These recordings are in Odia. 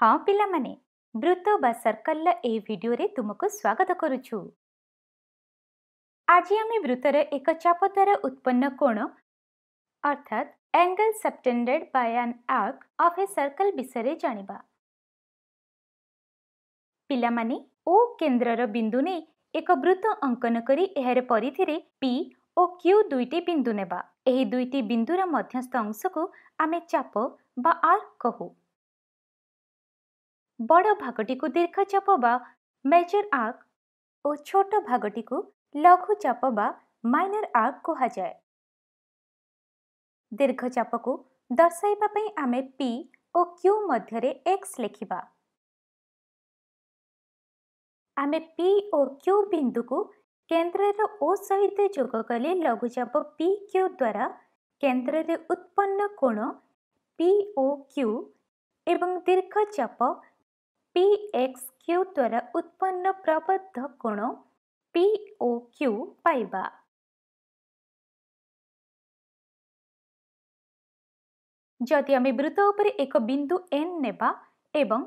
ହଁ ପିଲାମାନେ ବୃତ ବା ସର୍କଲ୍ର ଏହି ଭିଡ଼ିଓରେ ତୁମକୁ ସ୍ୱାଗତ କରୁଛୁ ଆଜି ଆମେ ବୃତର ଏକ ଚାପ ଦ୍ୱାରା ଉତ୍ପନ୍ନ କୋଣ ଅର୍ଥାତ୍ ଆଙ୍ଗଲ୍ ସବଟେଣ୍ଡେଡ୍ ବାଇ ଆନ୍ ଆର୍କ ଅଫ୍ ଏ ସର୍କଲ୍ ବିଷୟରେ ଜାଣିବା ପିଲାମାନେ ଓ କେନ୍ଦ୍ରର ବିନ୍ଦୁ ନେଇ ଏକ ବୃତ ଅଙ୍କନ କରି ଏହାର ପରିଧିରେ ପି ଓ କ୍ୟୁ ଦୁଇଟି ବିନ୍ଦୁ ନେବା ଏହି ଦୁଇଟି ବିନ୍ଦୁର ମଧ୍ୟସ୍ଥ ଅଂଶକୁ ଆମେ ଚାପ ବା ଆର୍କ କହୁ বড় ভাগটিକୁ ଦୀର୍ଘ ଚାପ ବା ମେଜର ଆର୍କ ଓ ଛୋଟ ଭାଗଟିକୁ ଲଘୁ ଚାପ ବା ମାଇନର ଆର୍କ କୁହାଯାଏ ଦୀର୍ଘ ଚାପକୁ ଦର୍ଶାଇବା ପାଇଁ ଆମେ ପି ଓ କ୍ୟୁ ମଧ୍ୟରେ ଏକ୍ସ ଲେଖିବା ଆମେ ପି ଓ କ୍ୟୁ ବିନ୍ଦୁକୁ କେନ୍ଦ୍ରର ଓ ସହିତ ଯୋଗ କଲେ ଲଘୁଚାପ ପି କ୍ୟୁ ଦ୍ୱାରା କେନ୍ଦ୍ରରେ ଉତ୍ପନ୍ନ କୋଣ ପି ଓ କ୍ୟୁ ଏବଂ ଦୀର୍ଘ ଚାପ PXQ द्वारा उत्पन्न प्रबद्ध कोण POQ पाइबा जदि आम वृत्त उपर एक बिंदु एन नेबा एवं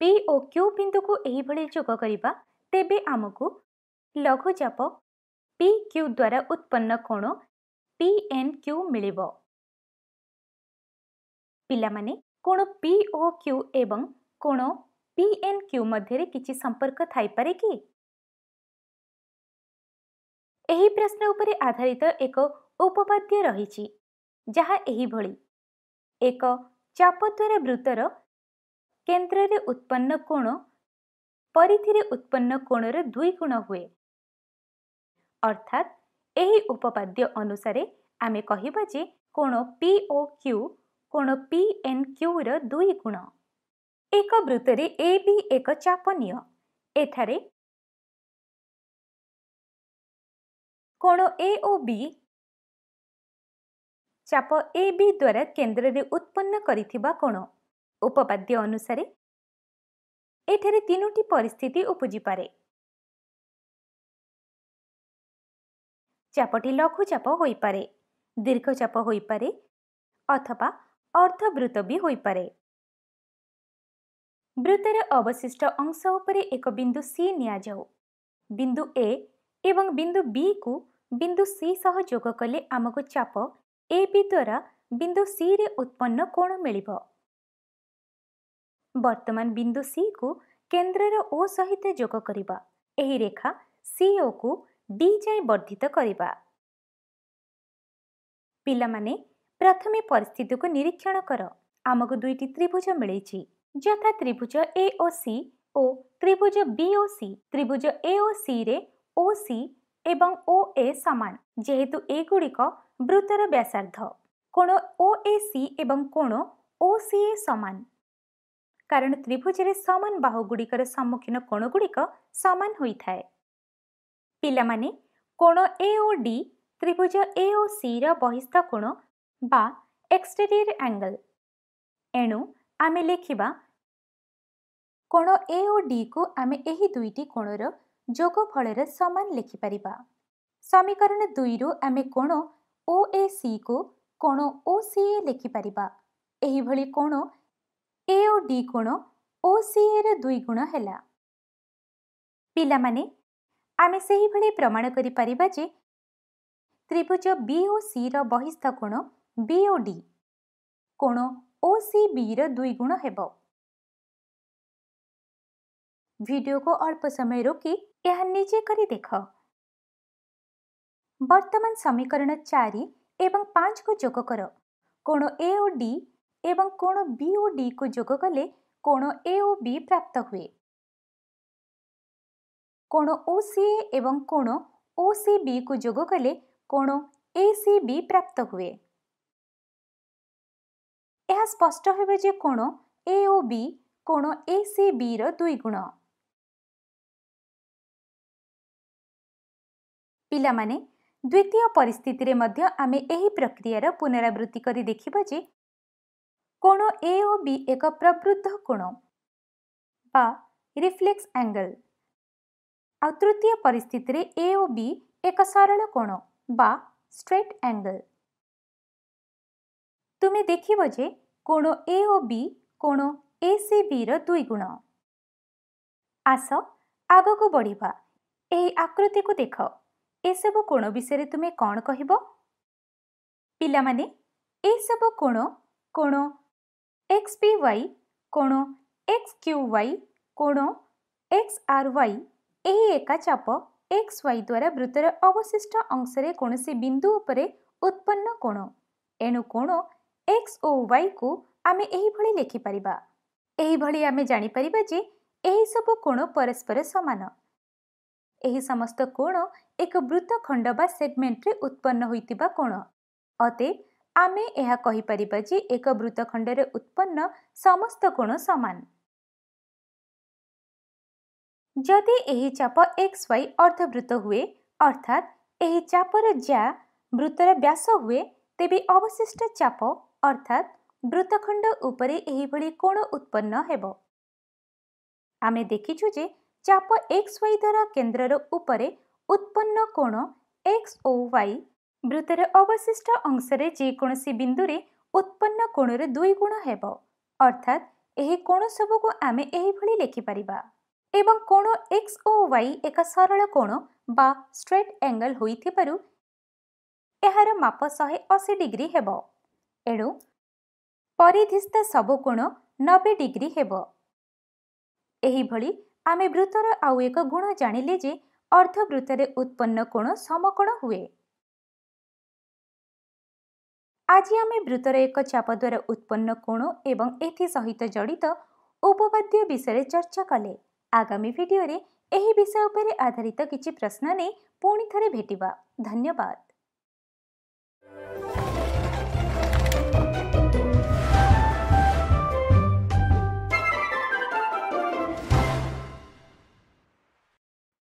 पीओ क्यू बिंदु को यही जोग करने तेब आमको लघुचाप पी क्यू द्वारा उत्पन्न कोण पीएन क्यू मिल पाने କୋଣ ପି ଓ କ୍ୟୁ ଏବଂ କୋଣ ପି ଏନ୍ କ୍ୟୁ ମଧ୍ୟରେ କିଛି ସମ୍ପର୍କ ଥାଇପାରେ କି ଏହି ପ୍ରଶ୍ନ ଉପରେ ଆଧାରିତ ଏକ ଉପପାଦ୍ୟ ରହିଛି ଯାହା ଏହିଭଳି ଏକ ଚାପ ଦ୍ୱାରା ବୃତ୍ତର କେନ୍ଦ୍ରରେ ଉତ୍ପନ୍ନ କୋଣ ପରିଧିରେ ଉତ୍ପନ୍ନ କୋଣର ଦୁଇ ଗୁଣ ହୁଏ ଅର୍ଥାତ୍ ଏହି ଉପପାଦ୍ୟ ଅନୁସାରେ ଆମେ କହିବା ଯେ କୋଣ ପି ଓ କୋଣ ପି ଏନ୍ କ୍ୟୁର ଦୁଇ ଗୁଣ ଏକ ବୃତ୍ତରେ ଏ ବି ଏକ ଚାପ ନିଅ ଏଠାରେ କୋଣ ଏ ଓ ବି ଚାପ ଏ ବି ଦ୍ୱାରା କେନ୍ଦ୍ରରେ ଉତ୍ପନ୍ନ କରିଥିବା କୋଣ ଉପବାଦ୍ୟ ଅନୁସାରେ ଏଠାରେ ତିନୋଟି ପରିସ୍ଥିତି ଉପୁଜିପାରେ ଚାପଟି ଲଘୁଚାପ ହୋଇପାରେ ଦୀର୍ଘଚାପ ହୋଇପାରେ ଅଥବା ଅର୍ଦ୍ଧବୃତ ବି ହୋଇପାରେ ବୃତ୍ତରେ ଅବଶିଷ୍ଟ ଅଂଶ ଉପରେ ଏକ ବିନ୍ଦୁ ସି ନିଆଯାଉ ବିନ୍ଦୁ ଏ ଏବଂ ବିନ୍ଦୁ ବିକୁ ବିନ୍ଦୁ ସି ସହ ଯୋଗ କଲେ ଆମକୁ ଚାପ ଏ ବି ଦ୍ୱାରା ବିନ୍ଦୁ ସିରେ ଉତ୍ପନ୍ନ କୋଣ ମିଳିବ ବର୍ତ୍ତମାନ ବିନ୍ଦୁ ସିକୁ କେନ୍ଦ୍ରର ଓ ସହିତ ଯୋଗ କରିବା ଏହି ରେଖା ସିଓକୁ ଡି ଯାଏଁ ବର୍ଦ୍ଧିତ କରିବା ପିଲାମାନେ ପ୍ରଥମେ ପରିସ୍ଥିତିକୁ ନିରୀକ୍ଷଣ କର ଆମକୁ ଦୁଇଟି ତ୍ରିଭୁଜ ମିଳିଛି ଯଥା ତ୍ରିଭୁଜ ଏ ଓ ସି ଓ ତ୍ରିଭୁଜ ବି ଓ ସି ତ୍ରିଭୁଜ ଏ ଓ ସିରେ ଓ ସି ଏବଂ ଓ ଏ ସମାନ ଯେହେତୁ ଏଗୁଡ଼ିକ ବୃତ୍ତର ବ୍ୟାସାର୍ଦ୍ଧ କୋଣ ଓ ଏ ସି ଏବଂ କୋଣ ଓ ସି ଏ ସମାନ କାରଣ ତ୍ରିଭୁଜରେ ସମାନ ବାହୁ ଗୁଡ଼ିକର ସମ୍ମୁଖୀନ କୋଣ ଗୁଡ଼ିକ ସମାନ ହୋଇଥାଏ ପିଲାମାନେ କୋଣ ଏ ଓ ଡି ତ୍ରିଭୁଜ ଏ ଓ ସିର ର ବହିସ୍ଥ କୋଣ বা ଏକ୍ସଟେରିୟର ଆଙ୍ଗଲ ଏଣୁ ଆମେ ଲେଖିବା କୋଣ ଏ ଓ ଡିକୁ ଆମେ ଏହି ଦୁଇଟି କୋଣର ଯୋଗ ଫଳରେ ସମାନ ଲେଖିପାରିବା ସମୀକରଣ ଦୁଇରୁ ଆମେ କୋଣ ଓ ଏ ସିକୁ କୋଣ ଓ ସି ଏ ଲେଖିପାରିବା ଏହିଭଳି କୋଣ ଏ ଓ ଡି କୋଣ ଓ ସି ଏର ଦୁଇ ଗୁଣ ହେଲା ପିଲାମାନେ ଆମେ ସେହିଭଳି ପ୍ରମାଣ କରିପାରିବା ଯେ ତ୍ରିଭୁଜ ବି ଓ ସିର ବହିସ୍ଥ କୋଣ BOD कोण OCB रे दुई गुण हेबो वीडियो को अल्प समय रोकी यह नीचे करी देखो वर्तमान समीकरण चार एवं 5 को जोग करो कोण AOD एवं कोण BOD को जोग कले कोण AOB प्राप्त हुए कोण OCA एवं कोण OCB को जोग कले कोण ए ACB प्राप्त हुए ଏହା ସ୍ପଷ୍ଟ ହେବ ଯେ କୋଣ ଏ ଓ ବି କୋଣ ଏ ସି ବିର ଦୁଇ ଗୁଣ ପିଲାମାନେ ଦ୍ୱିତୀୟ ପରିସ୍ଥିତିରେ ମଧ୍ୟ ଆମେ ଏହି ପ୍ରକ୍ରିୟାର ପୁନରାବୃତ୍ତି କରି ଦେଖିବ ଯେ କୋଣ ଏ ଓ ବି ଏକ ପ୍ରବୃଦ୍ଧ କୋଣ ବା ରିଫ୍ଲେକ୍ସ ଆଙ୍ଗଲ ଆଉ ତୃତୀୟ ପରିସ୍ଥିତିରେ ଏ ଓ ବି ଏକ ସରଳ କୋଣ ବା ଷ୍ଟ୍ରେଟ୍ ଆଙ୍ଗଲ ତୁମେ ଦେଖିବ ଯେ କୋଣ ଏ ଓ ବି କୋଣ ଏ ସି ବିର ଦୁଇ ଗୁଣ ଆସ ଆଗକୁ ବଢ଼ିବା ଏହି ଆକୃତିକୁ ଦେଖ ଏସବୁ କୋଣ ବିଷୟରେ ତୁମେ କ'ଣ କହିବ ପିଲାମାନେ ଏସବୁ କୋଣ କୋଣ ଏକ୍ସ ପି ୱାଇ କୋଣ ଏକ୍ସ କ୍ୟୁ ୱାଇ କୋଣ ଏକ୍ସ ଆର୍ ୱାଇ ଏହି ଏକା ଚାପ ଏକ୍ସ ୱାଇ ଦ୍ୱାରା ବୃତ୍ତର ଅବଶିଷ୍ଟ ଅଂଶରେ କୌଣସି ବିନ୍ଦୁ ଉପରେ ଉତ୍ପନ୍ନ କୋଣ ଏଣୁ କୋଣ ଏକ୍ସ ଓ ୱାଇକୁ ଆମେ ଏହିଭଳି ଲେଖିପାରିବା ଏହିଭଳି ଆମେ ଜାଣିପାରିବା ଯେ ଏହିସବୁ କୋଣ ପରସ୍ପର ସମାନ ଏହି ସମସ୍ତ କୋଣ ଏକ ଖଣ୍ଡ ବା ସେଗମେଣ୍ଟରେ ଉତ୍ପନ୍ନ ହୋଇଥିବା କୋଣ ଅତେ ଆମେ ଏହା କହିପାରିବା ଯେ ଏକ ବୃତ୍ତଖଣ୍ଡରେ ଉତ୍ପନ୍ନ ସମସ୍ତ କୋଣ ସମାନ ଯଦି ଏହି ଚାପ ଏକ୍ସ ୱାଇ ଅର୍ଦ୍ଧବୃତ୍ତ ହୁଏ ଅର୍ଥାତ୍ ଏହି ଚାପର ଯା ବୃତ୍ତର ବ୍ୟାସ ହୁଏ ତେବେ ଅବଶିଷ୍ଟ ଚାପ অর্থাৎ বৃত্তখণ্ড উপরে এইভাবে কোণ উৎপন্ন হব আমি দেখিছু যে চাপ এক্স ওয়াই দ্বারা কেন্দ্রর উপরে উৎপন্ন কোণ এক্স ও ওয়াই বৃত্তের অবশিষ্ট অংশে যেকোনসি বিন্দুরে উৎপন্ন কোণের দুই গুণ হব অর্থাৎ এই কোণ ସବୁକୁ আমি এইভাবে ଲେଖିପାରିବା এবং কোণ এক্স ও ওয়াই এক সরল কোণ বা স্ট্রেট অ্যাঙ্গেল হয়ে ଏହାର মাপ শহে ଅଶୀ ডিগ্রি হব ଏଣୁ ପରିଧିସ୍ତ କୋଣ ନବେ ଡିଗ୍ରୀ ହେବ ଏହିଭଳି ଆମେ ବୃତ୍ତର ଆଉ ଏକ ଗୁଣ ଜାଣିଲେ ଯେ ଅର୍ଦ୍ଧବୃତ୍ତରେ ଉତ୍ପନ୍ନ କୋଣ ସମକୋଣ ହୁଏ ଆଜି ଆମେ ବୃତ୍ତର ଏକ ଚାପ ଦ୍ୱାରା ଉତ୍ପନ୍ନ କୋଣ ଏବଂ ଏଥିସହିତ ଜଡ଼ିତ ଉପବାଦ୍ୟ ବିଷୟରେ ଚର୍ଚ୍ଚା କଲେ ଆଗାମୀ ଭିଡ଼ିଓରେ ଏହି ବିଷୟ ଉପରେ ଆଧାରିତ କିଛି ପ୍ରଶ୍ନ ନେଇ ପୁଣି ଥରେ ଭେଟିବା ଧନ୍ୟବାଦ